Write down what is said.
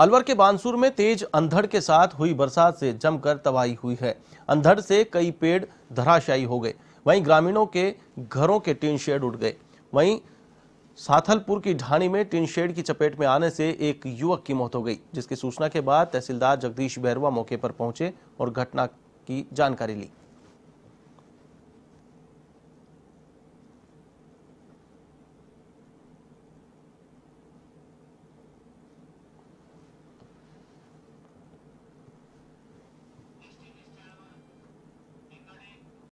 अलवर के बानसूर में तेज अंधड़ के साथ हुई बरसात से जमकर तबाही हुई है अंधड़ से कई पेड़ धराशायी हो गए वहीं ग्रामीणों के घरों के टीन शेड उड़ गए वहीं साथलपुर की ढाणी में टीन शेड की चपेट में आने से एक युवक की मौत हो गई जिसकी सूचना के बाद तहसीलदार जगदीश बैरवा मौके पर पहुंचे और घटना की जानकारी ली